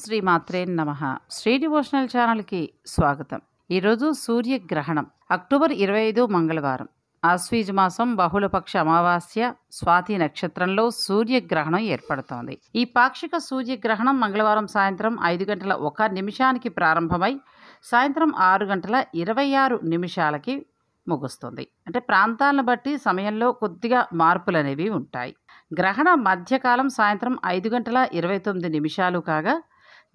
శ్రీ మాత్రే నమ శ్రీ డివోషనల్ ఛానల్కి స్వాగతం ఈరోజు సూర్యగ్రహణం అక్టోబర్ ఇరవై ఐదు మంగళవారం ఆశ్వీజ మాసం బహుళపక్ష అమావాస్య స్వాతి నక్షత్రంలో సూర్యగ్రహణం ఏర్పడుతోంది ఈ పాక్షిక సూర్యగ్రహణం మంగళవారం సాయంత్రం ఐదు గంటల ఒక నిమిషానికి ప్రారంభమై సాయంత్రం ఆరు గంటల ఇరవై ఆరు నిమిషాలకి ముగుస్తుంది అంటే ప్రాంతాలను బట్టి సమయంలో కొద్దిగా మార్పులు అనేవి ఉంటాయి గ్రహణ మధ్యకాలం సాయంత్రం ఐదు గంటల ఇరవై తొమ్మిది నిమిషాలు కాగా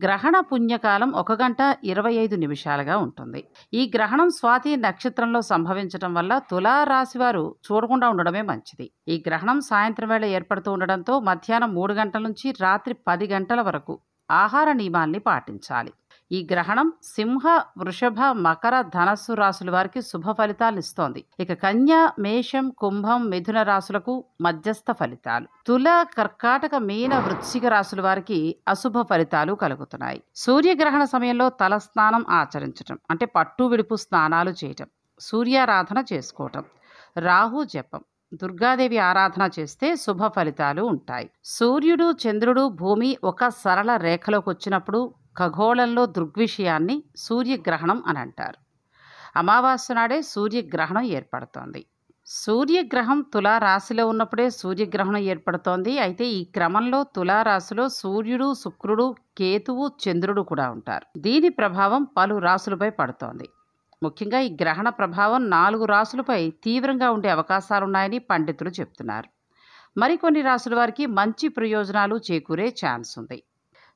గ్రహణ పుణ్యకాలం ఒక గంట ఇరవై ఐదు నిమిషాలుగా ఉంటుంది ఈ గ్రహణం స్వాతి నక్షత్రంలో సంభవించడం వల్ల తులారాశి వారు చూడకుండా ఉండడమే మంచిది ఈ గ్రహణం సాయంత్రం వేళ ఏర్పడుతూ ఉండడంతో మధ్యాహ్నం మూడు గంటల నుంచి రాత్రి పది గంటల వరకు ఆహార నియమాల్ని పాటించాలి ఈ గ్రహణం సింహ వృషభ మకర ధనస్సు రాశుల వారికి శుభ ఫలితాలు ఇస్తోంది ఇక కన్య మేషం కుంభం మిథున రాశులకు మధ్యస్థ ఫలితాలు తుల కర్కాటక మీన వృశ్చిక రాశుల వారికి అశుభ ఫలితాలు కలుగుతున్నాయి సూర్యగ్రహణ సమయంలో తల స్నానం ఆచరించటం అంటే పట్టు విడుపు స్నానాలు చేయటం సూర్యారాధన చేసుకోవటం రాహు జపం దుర్గాదేవి ఆరాధన చేస్తే శుభ ఫలితాలు ఉంటాయి సూర్యుడు చంద్రుడు భూమి ఒక సరళ రేఖలోకి వచ్చినప్పుడు ఖగోళంలో దృగ్విషయాన్ని సూర్యగ్రహణం అని అంటారు అమావాస్య నాడే సూర్యగ్రహణం ఏర్పడుతోంది సూర్యగ్రహం తులారాశిలో ఉన్నప్పుడే సూర్యగ్రహణం ఏర్పడుతోంది అయితే ఈ క్రమంలో తులారాశిలో సూర్యుడు శుక్రుడు కేతువు చంద్రుడు కూడా ఉంటారు దీని ప్రభావం పలు రాశులపై పడుతోంది ముఖ్యంగా ఈ గ్రహణ ప్రభావం నాలుగు రాశులపై తీవ్రంగా ఉండే అవకాశాలున్నాయని పండితులు చెప్తున్నారు మరికొన్ని రాశుల వారికి మంచి ప్రయోజనాలు చేకూరే ఛాన్స్ ఉంది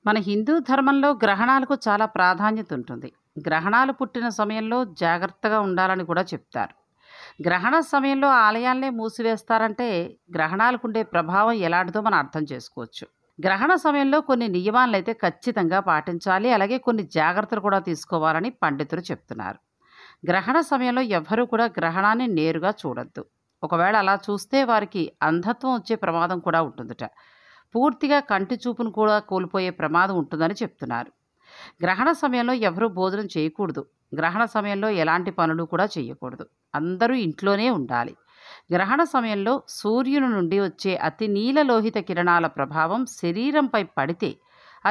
మన హిందూ ధర్మంలో గ్రహణాలకు చాలా ప్రాధాన్యత ఉంటుంది గ్రహణాలు పుట్టిన సమయంలో జాగ్రత్తగా ఉండాలని కూడా చెప్తారు గ్రహణ సమయంలో ఆలయాలనే మూసివేస్తారంటే గ్రహణాలకు ఉండే ప్రభావం ఎలాంటిదో మనం అర్థం చేసుకోవచ్చు గ్రహణ సమయంలో కొన్ని నియమాలను అయితే ఖచ్చితంగా పాటించాలి అలాగే కొన్ని జాగ్రత్తలు కూడా తీసుకోవాలని పండితులు చెప్తున్నారు గ్రహణ సమయంలో ఎవ్వరూ కూడా గ్రహణాన్ని నేరుగా చూడద్దు ఒకవేళ అలా చూస్తే వారికి అంధత్వం వచ్చే ప్రమాదం కూడా ఉంటుందిట పూర్తిగా కంటి చూపును కూడా కోల్పోయే ప్రమాదం ఉంటుందని చెప్తున్నారు గ్రహణ సమయంలో ఎవరూ భోజనం చేయకూడదు గ్రహణ సమయంలో ఎలాంటి పనులు కూడా చేయకూడదు అందరూ ఇంట్లోనే ఉండాలి గ్రహణ సమయంలో సూర్యుని నుండి వచ్చే అతి లోహిత కిరణాల ప్రభావం శరీరంపై పడితే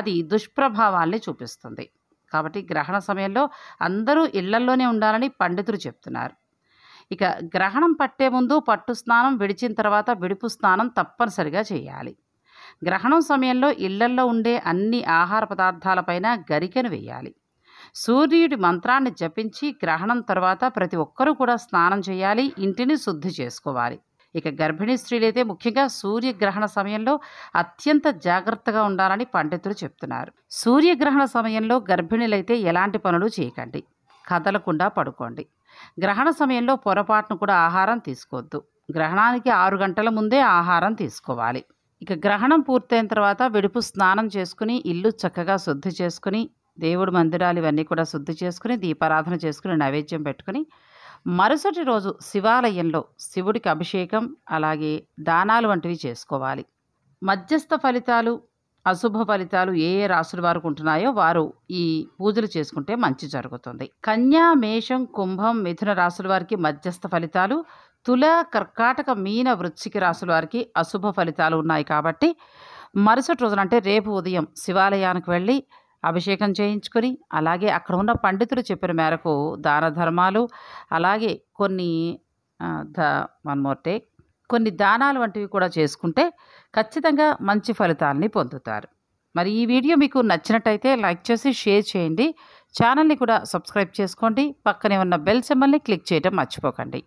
అది దుష్ప్రభావాల్ని చూపిస్తుంది కాబట్టి గ్రహణ సమయంలో అందరూ ఇళ్లల్లోనే ఉండాలని పండితులు చెప్తున్నారు ఇక గ్రహణం పట్టే ముందు పట్టు స్నానం విడిచిన తర్వాత విడుపు స్నానం తప్పనిసరిగా చేయాలి గ్రహణం సమయంలో ఇళ్లల్లో ఉండే అన్ని ఆహార పదార్థాలపైన గరికెను వేయాలి సూర్యుడి మంత్రాన్ని జపించి గ్రహణం తర్వాత ప్రతి ఒక్కరూ కూడా స్నానం చేయాలి ఇంటిని శుద్ధి చేసుకోవాలి ఇక గర్భిణీ స్త్రీలైతే ముఖ్యంగా సూర్యగ్రహణ సమయంలో అత్యంత జాగ్రత్తగా ఉండాలని పండితులు చెప్తున్నారు సూర్యగ్రహణ సమయంలో గర్భిణీలైతే ఎలాంటి పనులు చేయకండి కదలకుండా పడుకోండి గ్రహణ సమయంలో పొరపాటును కూడా ఆహారం తీసుకోవద్దు గ్రహణానికి ఆరు గంటల ముందే ఆహారం తీసుకోవాలి ఇక గ్రహణం పూర్తయిన తర్వాత వెడుపు స్నానం చేసుకుని ఇల్లు చక్కగా శుద్ధి చేసుకుని దేవుడు మందిరాలు ఇవన్నీ కూడా శుద్ధి చేసుకుని దీపారాధన చేసుకుని నైవేద్యం పెట్టుకుని మరుసటి రోజు శివాలయంలో శివుడికి అభిషేకం అలాగే దానాలు వంటివి చేసుకోవాలి మధ్యస్థ ఫలితాలు అశుభ ఫలితాలు ఏ ఏ రాసులు వారికి ఉంటున్నాయో వారు ఈ పూజలు చేసుకుంటే మంచి జరుగుతుంది కన్యా మేషం కుంభం మిథున రాసుల వారికి మధ్యస్థ ఫలితాలు తుల కర్కాటక మీన వృశ్చిక రాశుల వారికి అశుభ ఫలితాలు ఉన్నాయి కాబట్టి మరుసటి రోజునంటే రేపు ఉదయం శివాలయానికి వెళ్ళి అభిషేకం చేయించుకొని అలాగే అక్కడ ఉన్న పండితులు చెప్పిన మేరకు దాన ధర్మాలు అలాగే కొన్ని వన్ మోర్ టేక్ కొన్ని దానాలు వంటివి కూడా చేసుకుంటే ఖచ్చితంగా మంచి ఫలితాలని పొందుతారు మరి ఈ వీడియో మీకు నచ్చినట్టయితే లైక్ చేసి షేర్ చేయండి ఛానల్ని కూడా సబ్స్క్రైబ్ చేసుకోండి పక్కనే ఉన్న బెల్ సెంబల్ని క్లిక్ చేయడం మర్చిపోకండి